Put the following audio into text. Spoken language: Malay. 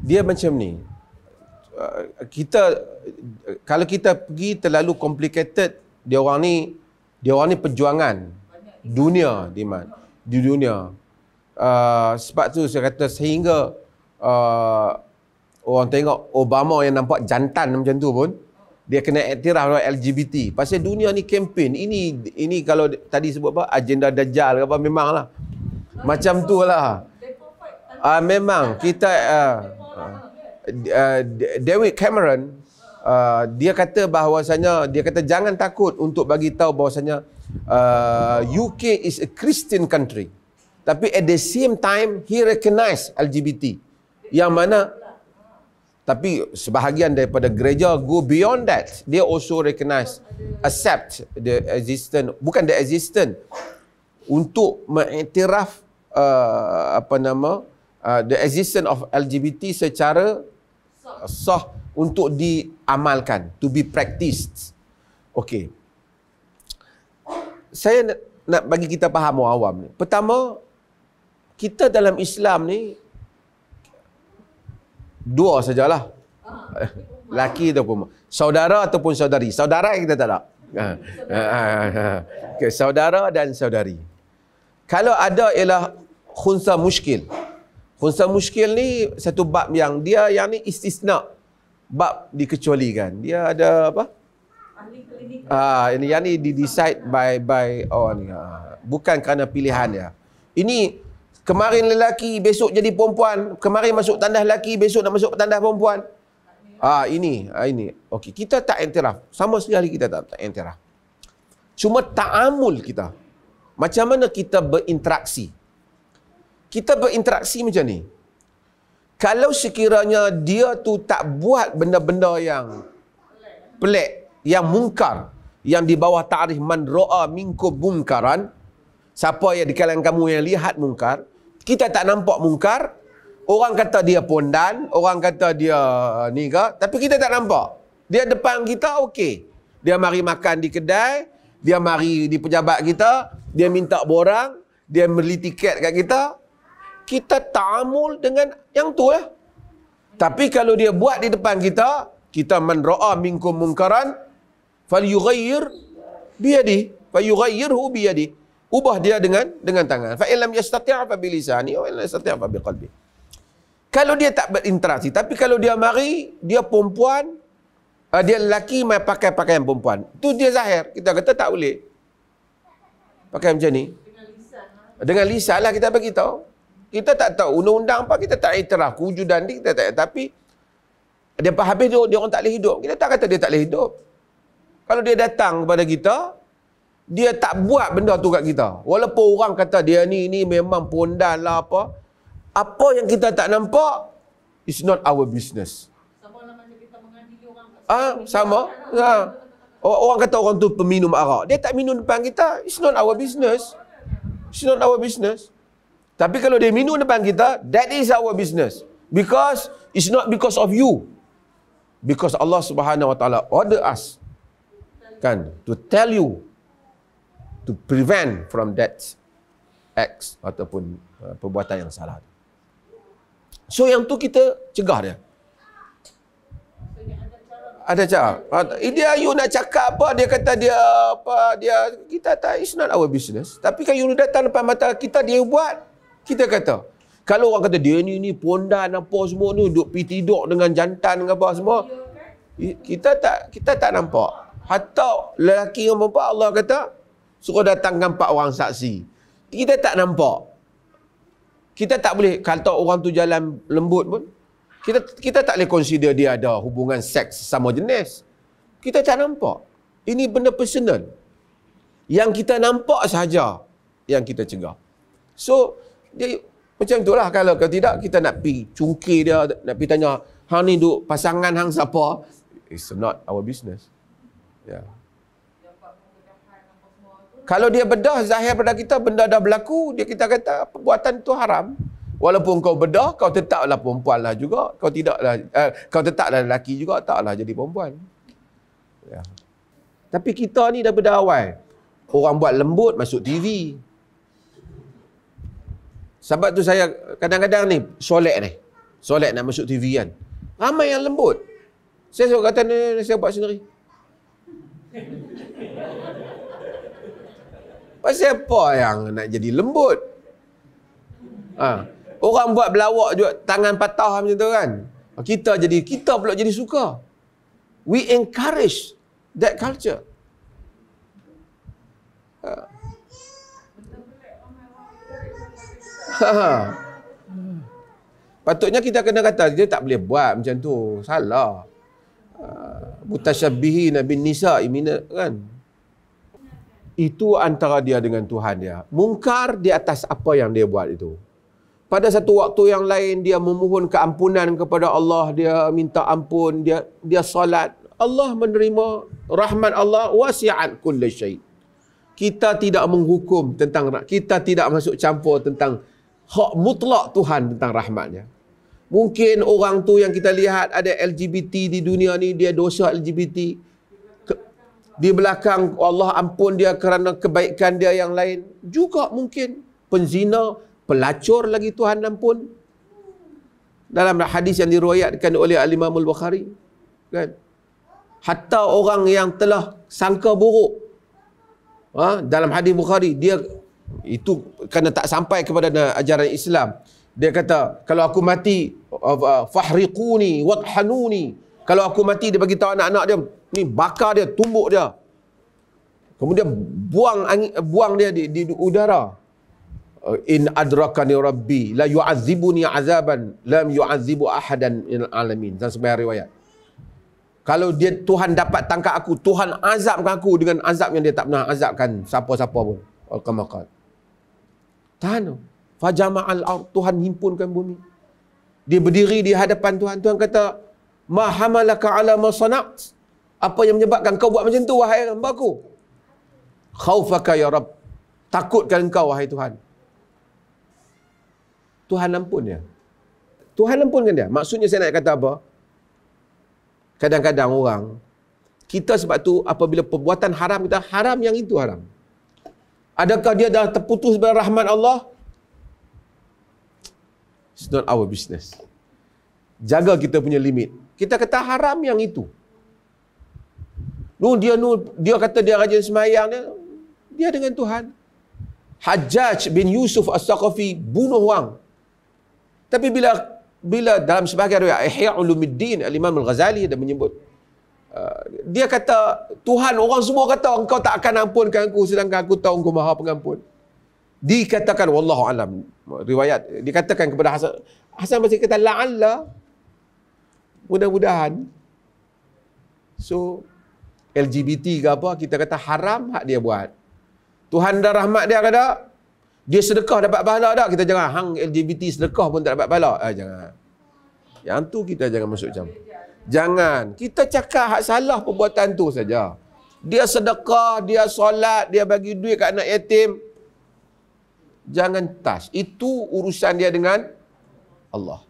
dia macam ni ah, kita kalau kita pergi terlalu complicated dia orang ni dia orang ni perjuangan dunia di di dunia uh, sebab tu saya kata sehingga uh, orang tengok Obama yang nampak jantan macam tu pun dia kena iktiraf LGBT lah pasal dunia ni kempen ini ini kalau tadi sebut apa agenda dajal apa memanglah macam tu lah uh, memang kita uh, Ah. Ah, ah, David Cameron uh, dia kata bahawasanya dia kata jangan takut untuk bagi tahu bahawasanya uh, UK is a Christian country. Tapi at the same time he recognise LGBT. Yang mana tapi sebahagian daripada gereja go beyond that. They also recognise accept the existence bukan the existence untuk mengiktiraf uh, apa nama Uh, the existence of LGBT secara sah untuk diamalkan, to be practiced. Okay. Saya nak, nak bagi kita faham orang awam ni. Pertama, kita dalam Islam ni, dua sajalah. Ah. Laki atau ataupun saudara ataupun saudari. Saudara kita tak ada. Ah. Ah. okay, saudara dan saudari. Kalau ada ialah khunsa muskil. Funsal muskil ni satu bab yang dia yang ni istisna. Bab dikecualikan. Dia ada apa? Ah uh, ini yang ni di decide by by on. Oh, ni uh, bukan kerana pilihan ya. Ini kemarin lelaki besok jadi perempuan, kemarin masuk tandas lelaki besok nak masuk tandas perempuan. Ah uh, ini uh, ini okey kita tak entera, Sama sekali kita tak tak entiraf. Cuma ta'amul kita. Macam mana kita berinteraksi? kita berinteraksi macam ni. Kalau sekiranya dia tu tak buat benda-benda yang pelik, yang mungkar, yang di bawah tarikh man ro'a minko bungkaran, siapa yang di kalangan kamu yang lihat mungkar, kita tak nampak mungkar, orang kata dia pondan, orang kata dia uh, ni ke, tapi kita tak nampak. Dia depan kita, okey. Dia mari makan di kedai, dia mari di pejabat kita, dia minta borang, dia beli tiket kat kita, kita ta'amul dengan yang tu lah. Tapi kalau dia buat di depan kita, kita man ra'a minkum mungkaran, fal yughayyir biyadi, fal yughayyirhu biyadi. Ubah dia dengan dengan tangan. Fa illam yastati' fa bilisani wa illam yastati' fa biqalbi. Kalau dia tak berinteraksi, tapi kalau dia mari, dia perempuan, ah, dia lelaki mai pakai pakaian perempuan. Tu dia zahir. Kita kata tak boleh. Pakai macam ni. Dengan lisan lah, lah kita beritahu. Kita tak tahu undang-undang apa kita tak iktiraf kewujudan dia kita tak tahu. tapi dia apa habis dia, dia orang tak boleh hidup. Kita tak kata dia tak boleh hidup. Kalau dia datang kepada kita dia tak buat benda tu kat kita. Walaupun orang kata dia ni ni memang pondan lah apa. Apa yang kita tak nampak is not our business. Sama lah kita mengadili orang. Ah, sama. Ha. Orang kata orang tu peminum arak. Dia tak minum depan kita. It's not our business. It's not our business. Tapi kalau dia minum depan kita, that is our business. Because it's not because of you. Because Allah Subhanahu Wa Taala order us kan to tell you to prevent from that acts ataupun uh, perbuatan yang salah. So yang tu kita cegah dia. Ada cara. Ah, dia you nak cakap apa dia kata dia apa dia kita tak it's not our business. Tapi kalau you datang depan mata kita dia buat kita kata, kalau orang kata dia ni ni pondan apa semua tu duk pi tidur dengan jantan dengan apa semua. Kita tak kita tak nampak. Hatta lelaki yang perempuan Allah kata suruh datangkan empat orang saksi. Kita tak nampak. Kita tak boleh kalau orang tu jalan lembut pun kita kita tak boleh consider dia ada hubungan seks sama jenis. Kita tak nampak. Ini benda personal. Yang kita nampak sahaja yang kita cegah. So, dia macam itulah kalau kalau tidak kita nak pi cungkir dia nak pi tanya hang ni duk pasangan hang siapa it's not our business ya yeah. kalau dia bedah zahir pada kita benda dah berlaku dia kita kata perbuatan tu haram walaupun kau bedah kau tetaplah perempuan lah juga kau tidaklah eh, kau tetaplah lelaki juga taklah jadi perempuan ya yeah. tapi kita ni daripada awal orang buat lembut masuk TV sebab tu saya kadang-kadang ni solek ni. solek nak masuk TV kan. Ramai yang lembut. Saya suka kata ni, ni saya buat sendiri. Pasal apa yang nak jadi lembut? Ha. Orang buat belawak juga tangan patah macam tu kan. Kita jadi kita pula jadi suka. We encourage that culture. Patutnya kita kena kata dia tak boleh buat macam tu. Salah. Ah, Mutasyabihi Nabi Nisa imina kan. Itu antara dia dengan Tuhan dia. Mungkar di atas apa yang dia buat itu. Pada satu waktu yang lain dia memohon keampunan kepada Allah. Dia minta ampun. Dia dia salat. Allah menerima rahmat Allah. Wasi'at kulli Kita tidak menghukum tentang kita tidak masuk campur tentang hak mutlak Tuhan tentang rahmatnya. Mungkin orang tu yang kita lihat ada LGBT di dunia ni, dia dosa LGBT. Di belakang Allah ampun dia kerana kebaikan dia yang lain. Juga mungkin penzina, pelacur lagi Tuhan ampun. Dalam hadis yang diruayatkan oleh al bukhari Kan? Hatta orang yang telah sangka buruk. Ha? Dalam hadis Bukhari, dia itu kerana tak sampai kepada ajaran Islam. Dia kata, kalau aku mati, uh, uh, fahriquni, wathanuni. Kalau aku mati, dia bagi tahu anak-anak dia, ni bakar dia, tumbuk dia. Kemudian buang angin, eh, buang dia di, di, udara. Uh, in adrakani rabbi la yu'azibuni azaban lam yu'azibu ahadan in alamin. Dan sebuah riwayat. Kalau dia Tuhan dapat tangkap aku, Tuhan azabkan aku dengan azab yang dia tak pernah azabkan siapa-siapa pun. Al-Qamakat. Tahan tu. al ar, Tuhan himpunkan bumi. Dia berdiri di hadapan Tuhan. Tuhan kata, Ma hamalaka ala ma sana't. Apa yang menyebabkan kau buat macam tu, wahai hamba ku? Khaufaka ya Rabb. Takutkan kau wahai Tuhan. Tuhan ampun dia. Tuhan ampunkan dia. Maksudnya saya nak kata apa? Kadang-kadang orang, kita sebab tu apabila perbuatan haram kita, haram yang itu haram. Adakah dia dah terputus dari rahmat Allah? It's not our business. Jaga kita punya limit. Kita kata haram yang itu. Nuh dia nuh, dia kata dia rajin semayang dia. Dia dengan Tuhan. Hajjaj bin Yusuf As-Saqafi bunuh wang. Tapi bila bila dalam sebahagian riwayat Ihya Ulumuddin Al-Imam Al-Ghazali dia menyebut Uh, dia kata, Tuhan orang semua kata engkau tak akan ampunkan aku sedangkan aku tahu engkau maha pengampun. Dikatakan, Wallahu alam riwayat, dikatakan kepada Hasan. Hasan masih kata, la'alla, mudah-mudahan. So, LGBT ke apa, kita kata haram hak dia buat. Tuhan dah rahmat dia ke Dia sedekah dapat pahala tak? Kita jangan hang LGBT sedekah pun tak dapat pahala. Eh, jangan. Yang tu kita jangan masuk campur. Jangan. Kita cakap hak salah perbuatan tu saja. Dia sedekah, dia solat, dia bagi duit kat anak yatim. Jangan touch. Itu urusan dia dengan Allah.